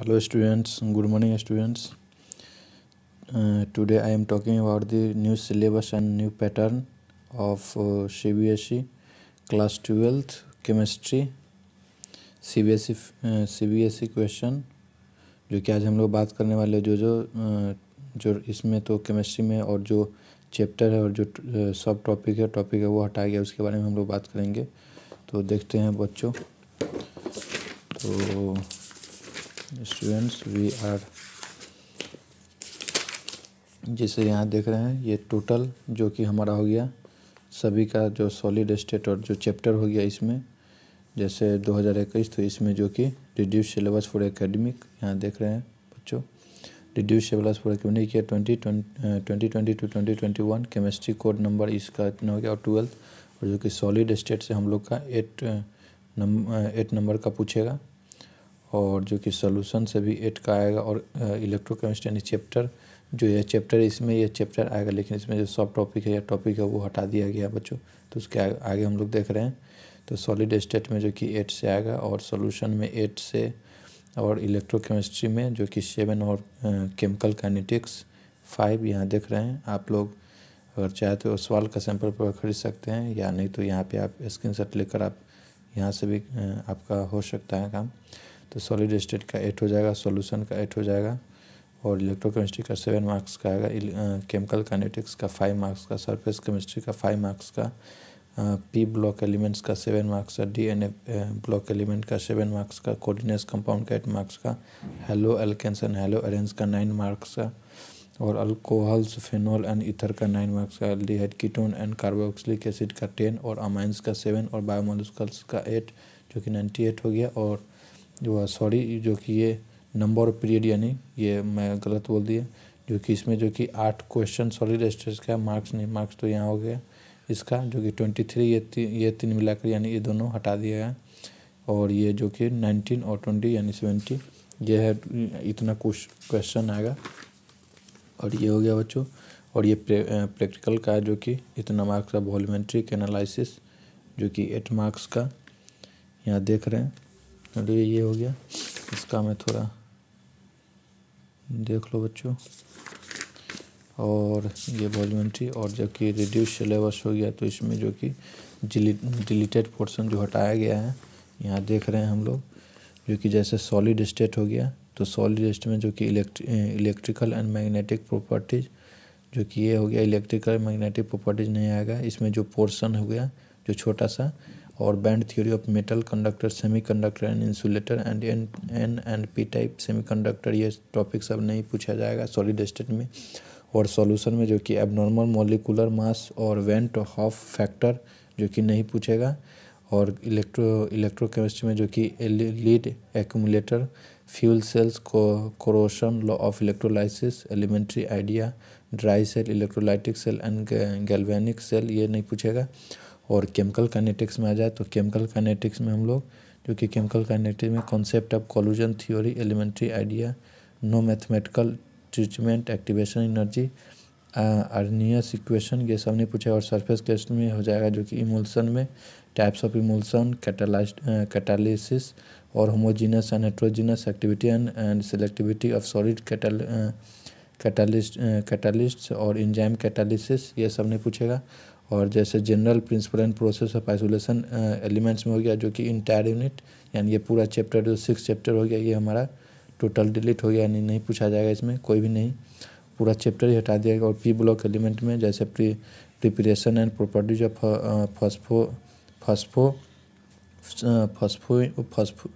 hello students good morning students uh, today i am talking about the new syllabus and new pattern of uh, cbse class 12th chemistry cbse uh, cbse question जो कि आज हम लोग बात करने वाले जो जो जो इसमें तो केमिस्ट्री में और जो चैप्टर है और जो सब टॉपिक है टॉपिक है वो हटाया गया उसके बारे में हम लोग बात करेंगे तो देखते हैं बच्चों तो स्टूडेंट्स वी आर जैसे यहाँ देख रहे हैं ये टोटल जो कि हमारा हो गया सभी का जो सॉलिड स्टेट और जो चैप्टर हो गया इसमें जैसे 2021 तो इसमें जो कि रिड्यूस सिलेबस फॉर एकेडमिक यहाँ देख रहे हैं बच्चों reduce syllabus for academic twenty twenty twenty two twenty twenty one chemistry code number इसका इतना हो गया और ट्वेल्थ और जो कि सॉलिड स्टेट से हम लोग का एट नंबर एट नंबर का पूछेगा और जो कि सोलूशन से भी एट का आएगा और इलेक्ट्रोकेमिस्ट्री चैप्टर जो यह चैप्टर इसमें यह चैप्टर आएगा लेकिन इसमें जो सब टॉपिक है या टॉपिक है वो हटा दिया गया बच्चों तो उसके आगे, हम लोग देख रहे हैं तो सॉलिड स्टेट में जो कि एट से आएगा और सोल्यूशन में एट से और इलेक्ट्रोकेमिस्ट्री में जो कि सेवन और केमिकल कैनेटिक्स फाइव यहाँ देख रहे हैं आप लोग अगर चाहे तो सवाल का सैंपल पर खरीद सकते हैं या नहीं तो यहाँ पे आप स्क्रीन लेकर आप यहाँ से भी आपका हो सकता है काम तो सॉलिड स्टेट का एट हो जाएगा सॉल्यूशन का एट हो जाएगा और इलेक्ट्रोकेमिस्ट्री का सेवन मार्क्स का आएगा केमिकल काइनेटिक्स का फाइव मार्क्स का सरफेस केमिस्ट्री का फाइव मार्क्स का पी ब्लॉक एलिमेंट्स का सेवन मार्क्स का डी एन ब्लॉक एलिमेंट का सेवन मार्क्स का कोर्डिनेस कंपाउंड का एट मार्क्स का haloalkanes and haloarenes का नाइन मार्क्स का और अल्कोहल्स फेनोल एंड इथर का नाइन मार्क्स का aldehyde ketone and carboxylic acid का टेन और अमाइंस का सेवन और बायोमोलिकल्स का एट जो कि नाइन्टी एट हो गया और जो सॉरी जो कि ये नंबर ऑफ पीरियड यानी ये मैं गलत बोल दिया जो कि इसमें जो कि आठ क्वेश्चन सॉलिड स्टेज का मार्क्स नहीं मार्क्स तो यहाँ हो गया इसका जो कि ट्वेंटी थ्री ये तीन ये तीन मिलाकर यानी ये दोनों हटा दिया गया और ये जो कि नाइनटीन और ट्वेंटी यानी सेवेंटी ये है इतना कुछ क्वेश्चन आएगा और ये हो गया बच्चों और ये प्रैक्टिकल का जो कि इतना मार्क्स का वॉलमेंट्रिक एनालिसिस जो कि एट मार्क्स का यहाँ देख रहे हैं चलो ये हो गया इसका मैं थोड़ा देख लो बच्चों और ये वॉल्यूमेंट्री और जबकि रिड्यूस सिलेबस हो गया तो इसमें जो कि डिलीटेड पोर्शन जो हटाया गया है यहाँ देख रहे हैं हम लोग जो कि जैसे सॉलिड स्टेट हो गया तो सॉलिड स्टेट में जो कि इलेक्ट्रिकल एंड मैग्नेटिक प्रॉपर्टीज जो कि ये हो गया इलेक्ट्रिकल मैग्नेटिक प्रॉपर्टीज नहीं आएगा इसमें जो पोर्शन हो गया जो छोटा सा और band theory of metal conductor semiconductor and insulator and N N and P type semiconductor ये टॉपिक सब नहीं पूछा जाएगा सॉलिड स्टेट में और सॉल्यूशन में जो कि एबनॉर्मल मॉलिकुलर मास और वेंट हॉफ फैक्टर जो कि नहीं पूछेगा और इलेक्ट्रो इलेक्ट्रोकेमिस्ट्री में जो कि लीड एक्यूमुलेटर फ्यूल सेल्स को corrosion law of electrolysis elementary idea dry cell electrolytic cell and galvanic cell ये नहीं पूछेगा और केमिकल काइनेटिक्स में आ जाए तो केमिकल काइनेटिक्स में हम लोग जो कि केमिकल काइनेटिक्स में concept of collision theory elementary idea no mathematical treatment activation energy Arrhenius equation ये सब नहीं पूछा और सरफेस टेस्ट में हो जाएगा जो कि इमोल्सन में types of emulsion catalyse catalysis और homogeneous and heterogeneous activity and and selectivity of solid कैटल कैटालिस्ट कैटालिस्ट और इंजाइम कैटालिसिस ये सब नहीं पूछेगा और जैसे general principle and process of isolation elements में हो गया जो कि इंटायर यूनिट यानी ये पूरा चैप्टर जो सिक्स चैप्टर हो गया ये हमारा टोटल डिलीट हो गया यानी नहीं पूछा जाएगा इसमें कोई भी नहीं पूरा चैप्टर ही हटा दिया गया और पी ब्लॉक एलिमेंट में जैसे pre preparation and properties of phospho phospho phospho phospho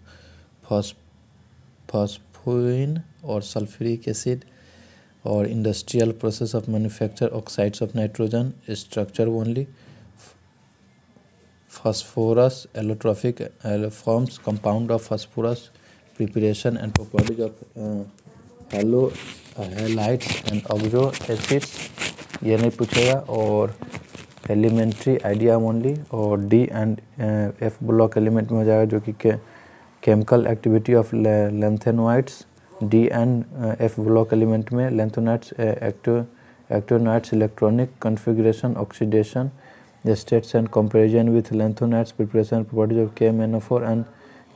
phosphine और सल्फ्यूरिक एसिड और industrial process of manufacture oxides of nitrogen structure only phosphorus allotropic forms compound of phosphorus preparation and properties of halo halide and oxo acid ये नहीं पूछेगा और elementary idea only और D and F block element में हो जाएगा जो कि chemical activity of lanthanoids D and F block element में लेंथोनाइट्स acto actinoids electronic configuration oxidation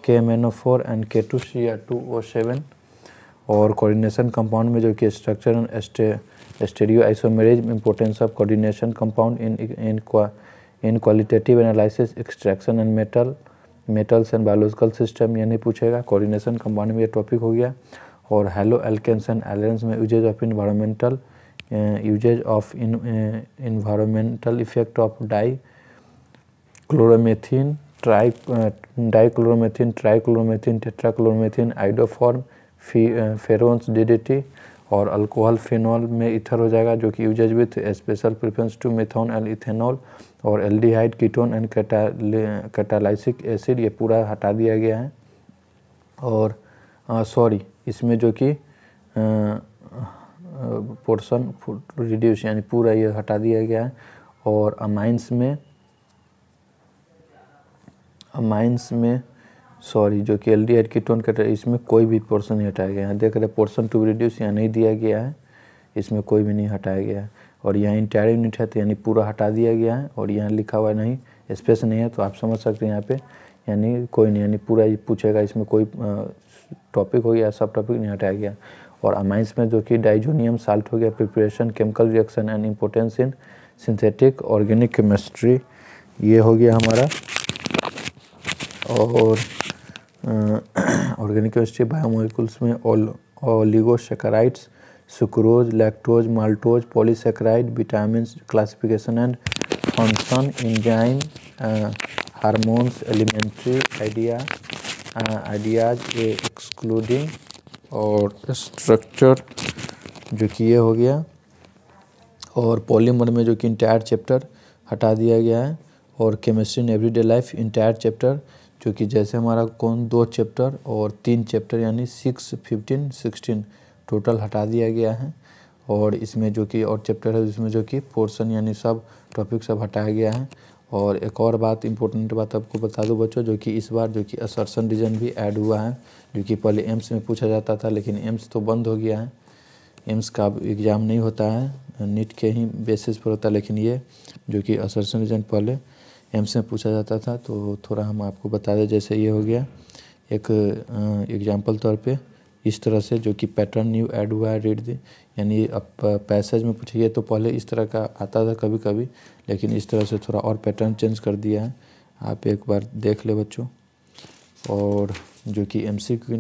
K M N O four and K two C R two O seven और coordination compound में जो कि structure and stereo isomerism importance of coordination compound in in in qualitative analysis extraction and metal metals and biological system यह नहीं पूछेगा coordination compound में ये topic हो गया और हेलो एल्केन्स एंड एलेंस में uses of environmental uses of environmental effect of di chloromethane tri dichloromethane trichloromethane tetrachloromethane iodoform freons DDT और अल्कोहल फिनॉल में इथर हो जाएगा जो कि uses with special preference to methanol and ethanol और aldehyde ketone and कैटालाइसिक acid ये पूरा हटा दिया गया है और सॉरी uh, इसमें जो कि पोर्सन रिड्यूस यानी पूरा ये हटा दिया गया है और अमाइंस में अमाइंस में सॉरी जो कि aldehyde ketone cut इसमें कोई भी पोर्सन नहीं हटाया गया है देख रहे पोर्सन टू रिड्यूस यहाँ नहीं दिया गया है इसमें कोई भी नहीं हटाया गया है और यहाँ इंटायर यूनिट है तो यानी पूरा हटा दिया गया है और यहाँ लिखा हुआ नहीं स्पेस नहीं है तो आप समझ सकते हैं यहाँ पे यानी कोई नहीं यानी पूरा ये पूछेगा इसमें कोई टॉपिक हो गया सब टॉपिक नहीं हटाया गया और अमाइंस में जो कि डाइजोनियम साल्ट हो गया preparation chemical reaction and importance in synthetic organic chemistry ये हो गया हमारा और ऑर्गेनिक केमिस्ट्री बायोमोलिकुल्स में oligosaccharides sucrose lactose maltose polysaccharide vitamin classification and function enzyme hormones elementary idea ideas ए ये और स्ट्रक्चर जो कि ये हो गया और पॉलीमर में जो कि इंटायर चैप्टर हटा दिया गया है और chemistry in everyday life entire chapter जो कि जैसे हमारा कौन दो चैप्टर और तीन चैप्टर यानी सिक्स फिफ्टीन सिक्सटीन टोटल हटा दिया गया है और इसमें जो कि और चैप्टर है जिसमें जो कि पोर्सन यानी सब टॉपिक सब हटाया गया है और एक और बात इम्पोर्टेंट बात आपको बता दूँ बच्चों जो कि इस बार जो कि असरसन रीजन भी ऐड हुआ है जो कि पहले एम्स में पूछा जाता था लेकिन एम्स तो बंद हो गया है एम्स का अब एग्ज़ाम नहीं होता है नीट के ही बेसिस पर होता है लेकिन ये जो कि असरसन रीजन पहले एम्स में पूछा जाता था तो थोड़ा हम आपको बता दें जैसे ये हो गया एक एग्ज़ाम्पल तौर पर इस तरह से जो कि पैटर्न न्यू एड हुआ है रीड दी यानी अब पैसेज में पूछिए तो पहले इस तरह का आता था कभी कभी लेकिन इस तरह से थोड़ा और पैटर्न चेंज कर दिया है आप एक बार देख ले बच्चों और जो कि M C Q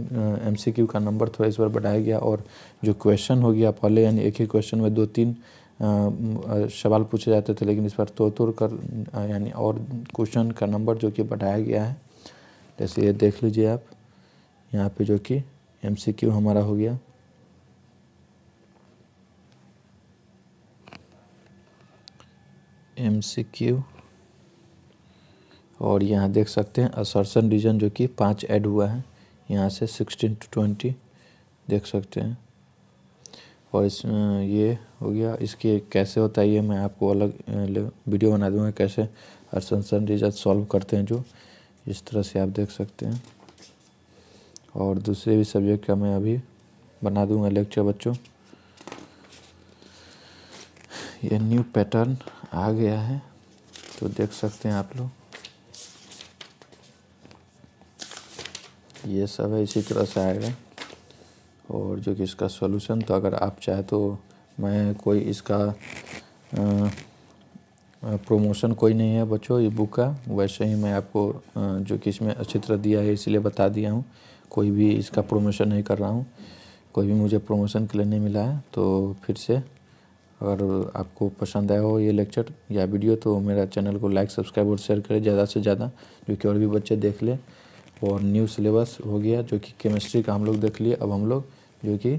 M C Q का नंबर थोड़ा इस बार बढ़ाया गया और जो क्वेश्चन हो गया पहले यानी एक ही क्वेश्चन में दो तीन सवाल पूछे जाते थे लेकिन इस बार तोड़ तोड़ कर यानी और क्वेश्चन का नंबर जो कि बढ़ाया गया है जैसे ये देख लीजिए आप यहाँ पे जो कि एमसीक्यू हमारा हो गया एमसीक्यू और यहाँ देख सकते हैं असरसन रीजन जो कि पाँच ऐड हुआ है यहाँ से सिक्सटीन टू ट्वेंटी देख सकते हैं और इस ये हो गया इसके कैसे होता है ये मैं आपको अलग वीडियो बना दूंगा कैसे असर्सन रीजन सॉल्व करते हैं जो इस तरह से आप देख सकते हैं और दूसरे भी सब्जेक्ट का मैं अभी बना दूंगा लेक्चर बच्चों ये न्यू पैटर्न आ गया है तो देख सकते हैं आप लोग ये सब है इसी तरह से आएगा और जो कि इसका सोलूशन तो अगर आप चाहे तो मैं कोई इसका प्रमोशन कोई नहीं है बच्चों ये बुक का वैसे ही मैं आपको जो कि इसमें अच्छी तरह दिया है इसलिए बता दिया हूँ कोई भी इसका प्रोमोशन नहीं कर रहा हूँ कोई भी मुझे प्रमोशन के लिए नहीं मिला है तो फिर से अगर आपको पसंद आया हो ये लेक्चर या वीडियो तो मेरा चैनल को लाइक सब्सक्राइब और शेयर करें ज़्यादा से ज़्यादा जो कि और भी बच्चे देख लें और न्यू सिलेबस हो गया जो कि केमिस्ट्री का हम लोग देख लिए अब हम लोग जो कि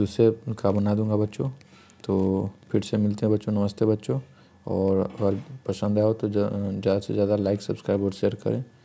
दूसरे का बना दूंगा बच्चों तो फिर से मिलते हैं बच्चों नमस्ते बच्चों और अगर पसंद आया हो तो ज़्यादा से ज़्यादा लाइक सब्सक्राइब और शेयर करें